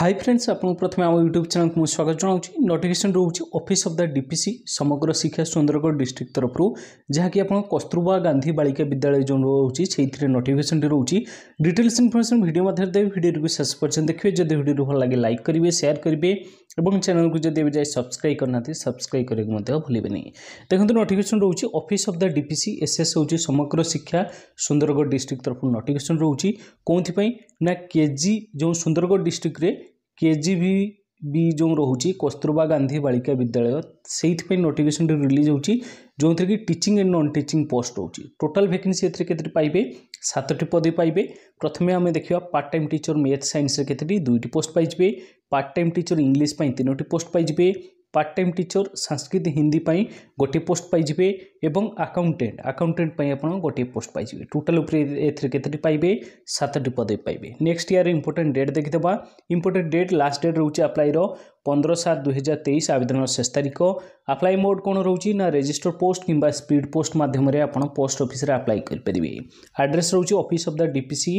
hi friends আপনার প্রথমে আমার ইউট্যুব চ্যানেলকে মু স্বাগত জনাওছি নোটিফিকেসন রয়েছে office of the DPC Samagra Shiksha Sundargarh district তরফর যাকি আপনার কস্তুরবা গান্ধী বালিকা বিদ্যালয় যে রয়েছে সেইথিরে নোটিফিকেসনটি রয়েছে ডিটেলস ইনফরমেশন ভিডিও মাধ্যমে দেবে ভিডিওটি শেষ পর্যন্ত দেখবে যদি ভিডিওটি ভালো লাগে লাইক করবে সেয়ার করবে এবং চ্যানেলকে যদি এবে যাই সবসক্রাইব করে না সবসক্রাইব করার মধ্যে ভুলবেনি দেখুন নোটিফিকেসন রয়েছে office of the DPC SS হচ্ছে সমগ্র শিক্ষা সুন্দরগড় ডিস্ট্রিক্ট তরফর নোটিফিকেসন রয়েছে কোথায় ना के जो सुंदरगढ़ डिस्ट्रिक्ट के जि भी जो रोज कस्तूरबा गांधी बालिका विद्यालय से नोटिकेसन रिलीज हो teaching and non teaching post रोचे टोटाल भैकेसी कैसे पाइबे सतट पदवी पाइबे प्रथम आम देखा part time teacher math science कैसे दुईट पोस्ट पाइबे पार्ट टाइम टीचर इंग्लीश तीनो पोस्ट पाइबे part time teacher Sanskrit Hindi ପାଇଁ ଗୋଟିଏ ପୋଷ୍ଟ ପାଇଯିବେ ଏବଂ ଆକାଉଣ୍ଟାଣ୍ଟ ଆକାଉଣ୍ଟାଣ୍ଟ ପାଇଁ ଆପଣ ଗୋଟିଏ ପୋଷ୍ଟ ପାଇଯିବେ ଟୋଟାଲ୍ ଉପରେ ଏଥିରେ କେତୋଟି ପାଇବେ ସାତଟି ପଦ ପାଇବେ ନେକ୍ସଟ ଇୟର୍ ଇମ୍ପୋର୍ଟାଣ୍ଟ ଡେଟ୍ ଦେଖିଦେବା ଇମ୍ପୋର୍ଟାଣ୍ଟ ଡେଟ୍ ଲାଷ୍ଟ ଡେଟ୍ ରହୁଛି ଆପ୍ଲାଇର ପନ୍ଦର ସାତ ଦୁଇହଜାର ତେଇଶ ଆବେଦନର ଶେଷ ତାରିଖ ଆପ୍ଲାଇ ମୋଡ଼ କ'ଣ ରହୁଛି ନା ରେଜିଷ୍ଟର ପୋଷ୍ଟ କିମ୍ବା ସ୍ପିଡ଼ ପୋଷ୍ଟ ମାଧ୍ୟମରେ ଆପଣ ପୋଷ୍ଟ ଅଫିସରେ ଆପ୍ଲାଇ କରିପାରିବେ ଆଡ୍ରେସ୍ ରହୁଛି ଅଫିସ୍ ଅଫ୍ ଦ ଡିପିସି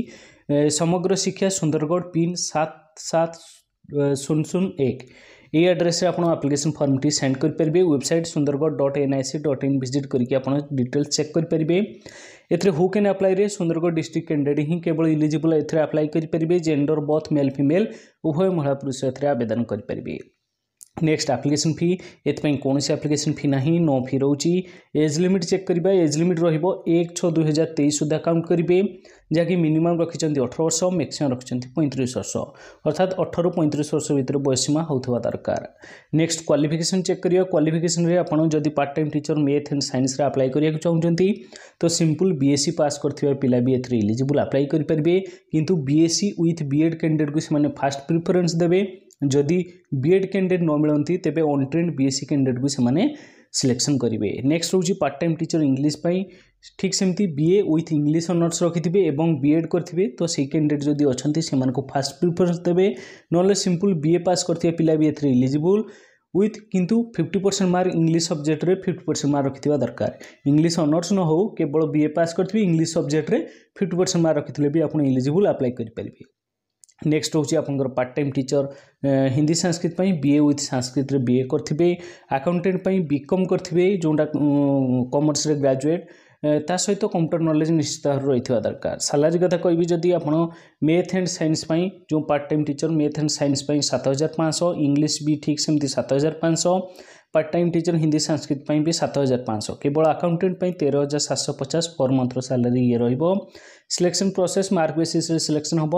ସମଗ୍ର ଶିକ୍ଷା ସୁନ୍ଦରଗଡ଼ ପିନ୍ ସାତ ସାତ ଶୂନ ଶୂନ ଏକ এই ଆଡ୍ରେସ୍ରେ ଆପଣ ଆପ୍ଲିକେସନ୍ ଫର୍ମଟି ସେଣ୍ଡ କରିପାରିବେ website Sundargarh dot N I C dot in visit କରିକି ଆପଣ ଡିଟେଲ୍ସ ଚେକ୍ କରିପାରିବେ ଏଥିରେ ହୁ କ୍ୟାନ୍ ଆପ୍ଲାଇରେ ସୁନ୍ଦରଗଡ଼ ଡିଷ୍ଟ୍ରିକ୍ଟ କ୍ୟାଣ୍ଡିଡେଟ୍ ହିଁ କେବଳ ଇଲିଜିବୁଲ୍ ଏଥିରେ ଆପ୍ଲାଏ କରିପାରିବେ ଜେଣ୍ଡର ବର୍ଥ ମେଲ୍ ଫିମେଲ୍ ଉଭୟ ମହିଳା ପୁରୁଷ ଏଥିରେ ଆବେଦନ କରିପାରିବେ ନେକ୍ସଟ ଆପ୍ଲିକେସନ୍ ଫି ଏଥିପାଇଁ କୌଣସି ଆପ୍ଲିକେସନ୍ ଫି ନାହିଁ ନୋ ଫି ରହୁଛି ଏଜ୍ ଲିମିଟ୍ ଚେକ୍ କରିବା ଏଜ୍ ଲିମିଟ୍ ରହିବ ଏକ ଛଅ ଦୁଇ ହଜାର ତେଇଶ ସୁଦ୍ଧା କାଉଣ୍ଟ କରିବେ ଯାହାକି ମିନିମମ୍ ରଖିଛନ୍ତି ଅଠର ବର୍ଷ ମ୍ୟାକ୍ସିମମ୍ ରଖିଛନ୍ତି ପଇଁତିରିଶ ବର୍ଷ ଅର୍ଥାତ୍ ଅଠରରୁ ପଇଁତିରିଶ ବର୍ଷ ଭିତରେ ବୟସୀମା ହେଉଥିବା ଦରକାର ନେକ୍ସଟ କ୍ୱାଲିଫିକେସନ୍ ଚେକ୍ କରିବା କ୍ୱାଲିଫିକେସନ୍ରେ ଆପଣ ଯଦି part time teacher math and ସାଇନ୍ସରେ ଆପ୍ଲାଏ କରିବାକୁ ଚାହୁଁଛନ୍ତି ତ ସିମ୍ପଲ୍ ବିଏସ୍ସି ପାସ୍ କରିଥିବା ପିଲା ବି ଏଥିରେ ଇଲିଜିବୁଲ୍ ଆପ୍ଲାଏ କରିପାରିବେ କିନ୍ତୁ ବିଏସ୍ସି ୱିଥ୍ ବିଏଡ଼୍ କ୍ୟାଣ୍ଡିଡ଼େଟ୍କୁ ସେମାନେ ଫାଷ୍ଟ ପ୍ରିଫରେନ୍ସ ଦେବେ जदि बी एड कैंडिडेट न मिलती तेज अन्ट्रेन बी एससी कैंडिडेट को से सिलेक्शन करेंगे नेक्स्ट रोज पार्ट टाइम टीचर इंग्लीश ठीक सेमती बीए विथ इंग्लीश अनर्स रखि एवं बीएड करेंगे तो से कैंडिडेट जदि अच्छा से फास्ट प्रिफरेन्स देते ना सिंपल बीए पास कर पिला भी एलिजिबल विथ कितु fifty percent mark English subject रे फिफ्टी परसेंट मार्क रखि दरकार इंग्लीश अनर्स न हो केवल बीए पास करेंगे इंग्लीश सब्जेक्ट में फिफ्टी परसेंट मार्क रखि भी आप इलीजिबल आप्लाई करेंगे नेक्स्ट हूँ part time teacher Hindi Sanskrit BA with Sanskrit रे बीए करेंगे आकाउंटेंट बीकम करेंगे जोटा कमर्स रे ग्राजुएट ତା ସହିତ କମ୍ପ୍ୟୁଟର ନଲେଜ୍ ନିଶ୍ଚିତ ଭାବରେ ରହିଥିବା ଦରକାର ସାଲାରୀ କଥା କହିବି ଯଦି ଆପଣ ମେଥ୍ ଆଣ୍ଡ ସାଇନ୍ସ ପାଇଁ ଯେଉଁ part time teacher math and science ପାଇଁ ସାତ ହଜାର ପାଞ୍ଚଶହ ଇଂଲିଶ ବି ଠିକ୍ ସେମିତି ସାତ ହଜାର ପାଞ୍ଚଶହ part time teacher Hindi Sanskrit ପାଇଁ ବି ସାତ ହଜାର ପାଞ୍ଚଶହ କେବଳ ଆକାଉଣ୍ଟାଣ୍ଟ ପାଇଁ ତେର ହଜାର ସାତଶହ ପଚାଶ ପର୍ ମନ୍ଥର ସାଲାରୀ ଇଏ ରହିବ ସିଲେକ୍ସନ୍ ପ୍ରୋସେସ୍ ମାର୍କ ବେସିସ୍ରେ ସିଲେକ୍ସନ୍ ହେବ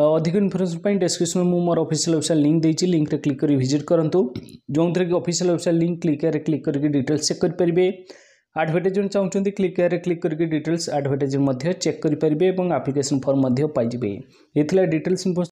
अधिक इनफर्मेशन डेस्क्रिप्स में मोर अफिसील वेबसाइट लिंक देती लिंक में क्लिक करके भिजिट करूँ जो थे कि अफिसील वेबसाइट लिंक क्लिक एयर क्लिक करके डिटेल्स चेक करेंगे आडभर्टाइजमेंट चाहते क्लिक एयर क्लिक करके डिटेल्स आडभर्टाइजमेंट चेक करेंगे और आप्लिकेसन फर्म पाइबे ये डिटेल्स